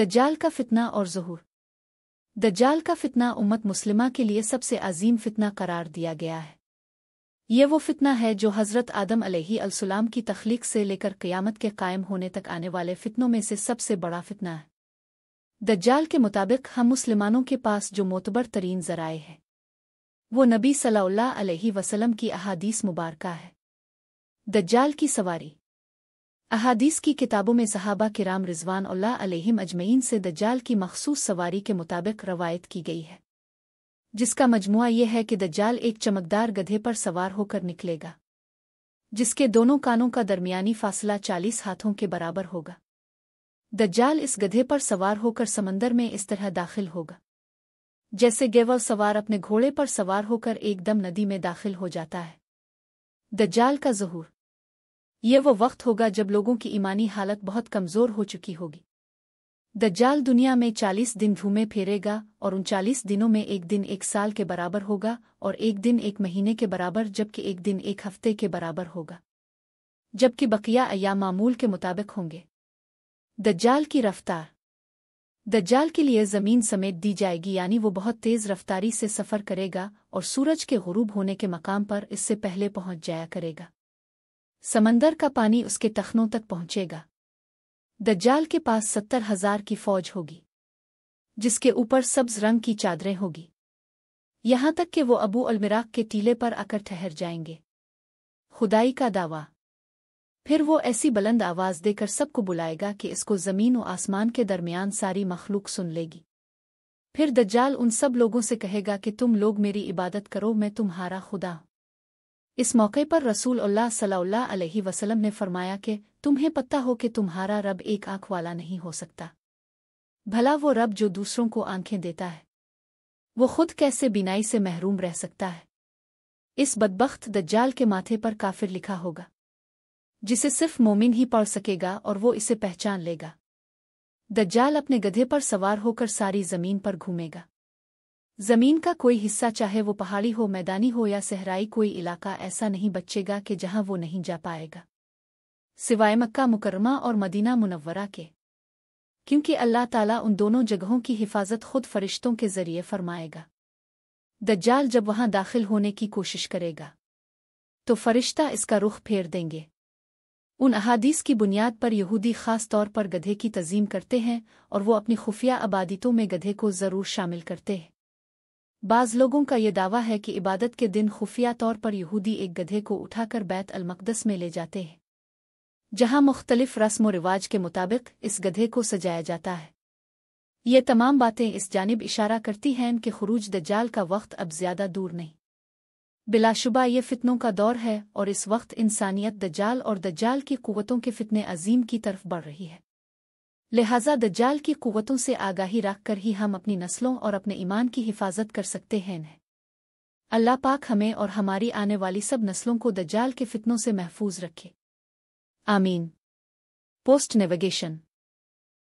दज्जाल का फितना और जहूर दज्जाल का फितना उम्मत मुस्लिमा के लिए सबसे अजीम फितना करार दिया गया है ये वो फितना है जो हज़रत आदम अलैहिस्सलाम की तख्लीक से लेकर क़यामत के कायम होने तक आने वाले फितनों में से सबसे बड़ा फितना है दज्जाल के मुताबिक हम मुसलमानों के पास जो मोतबर तरीन जराए हैं वो नबी सल्लल्लाहु अलैहि वसल्लम की अहादीस मुबारका है दज्जाल की सवारी अहादीस की किताबों में सहाबा किराम रिजवान अलहिम अजमैन से दज्जाल की मखसूस सवारी के मुताबिक रवायत की गई है जिसका मजमु यह है कि दज्जाल एक चमकदार गधे पर सवार होकर निकलेगा जिसके दोनों कानों का दरमियानी फासला चालीस हाथों के बराबर होगा दज्जाल इस गधे पर सवार होकर समंदर में इस तरह दाखिल होगा जैसे गेवल सवार अपने घोड़े पर सवार होकर एकदम नदी में दाखिल हो जाता है दज्जाल का जहूर ये वो वक्त होगा जब लोगों की ईमानी हालत बहुत कमजोर हो चुकी होगी दज्जाल दुनिया में चालीस दिन घूमे फेरेगा और उन चालीस दिनों में एक दिन एक साल के बराबर होगा और एक दिन एक महीने के बराबर जबकि एक दिन एक हफ्ते के बराबर होगा जबकि बकिया अया मामूल के मुताबिक होंगे दज्जाल की रफ्तार दज्जाल के लिए ज़मीन समेत दी जाएगी यानी वो बहुत तेज़ रफ्तारी से सफ़र करेगा और सूरज के गुरूब होने के मकाम पर इससे पहले पहुंच जाया करेगा समंदर का पानी उसके तखनों तक पहुंचेगा दज्जाल के पास सत्तर हजार की फौज होगी जिसके ऊपर सब्ज रंग की चादरें होगी यहां तक कि वो अबू अलमिराक के टीले पर आकर ठहर जाएंगे खुदाई का दावा फिर वो ऐसी बुलंद आवाज देकर सबको बुलाएगा कि इसको जमीन और आसमान के दरमियान सारी मखलूक सुन लेगी फिर दज्जाल उन सब लोगों से कहेगा कि तुम लोग मेरी इबादत करो मैं तुम्हारा खुदा हूं इस मौके पर रसूल सल्लल्लाहु अलैहि वसल्लम ने फरमाया कि तुम्हें पता हो कि तुम्हारा रब एक आंख वाला नहीं हो सकता भला वो रब जो दूसरों को आंखें देता है वो खुद कैसे बिनाई से महरूम रह सकता है इस बदबख्त दज्जाल के माथे पर काफिर लिखा होगा जिसे सिर्फ मोमिन ही पढ़ सकेगा और वो इसे पहचान लेगा दज्जाल अपने गधे पर सवार होकर सारी जमीन पर घूमेगा जमीन का कोई हिस्सा चाहे वो पहाड़ी हो मैदानी हो या सहराई कोई इलाका ऐसा नहीं बचेगा कि जहां वो नहीं जा पाएगा सिवाय मक्का मुकरमा और मदीना मुनव्वरा के क्योंकि अल्लाह ताला उन दोनों जगहों की हिफाजत खुद फरिश्तों के जरिए फरमाएगा दज्जाल जब वहां दाखिल होने की कोशिश करेगा तो फरिश्ता इसका रुख फेर देंगे उन अहादीस की बुनियाद पर यहूदी खास तौर पर गधे की तजीम करते हैं और वो अपनी खुफिया आबादीतों में गधे को ज़रूर शामिल करते हैं बाज़ लोगों का यह दावा है कि इबादत के दिन खुफिया तौर पर यहूदी एक गधे को उठाकर बैत अलमकदस में ले जाते हैं जहां मुख्तलिफ रस्म व रिवाज के मुताबिक इस गधे को सजाया जाता है ये तमाम बातें इस जानब इशारा करती हैं कि खरूज जाल का वक्त अब ज़्यादा दूर नहीं बिलाशुबा ये फितनों का दौर है और इस वक्त इंसानियत जाल और जाल की क़ुतों के फितने अजीम की तरफ बढ़ रही है लिहाजा दज्जाल की कुवतों से आगाही रखकर ही हम अपनी नस्लों और अपने ईमान की हिफाजत कर सकते हैं अल्लाह पाक हमें और हमारी आने वाली सब नस्लों को दज्जाल के फितनों से महफूज रखे आमीन पोस्ट नेविगेशन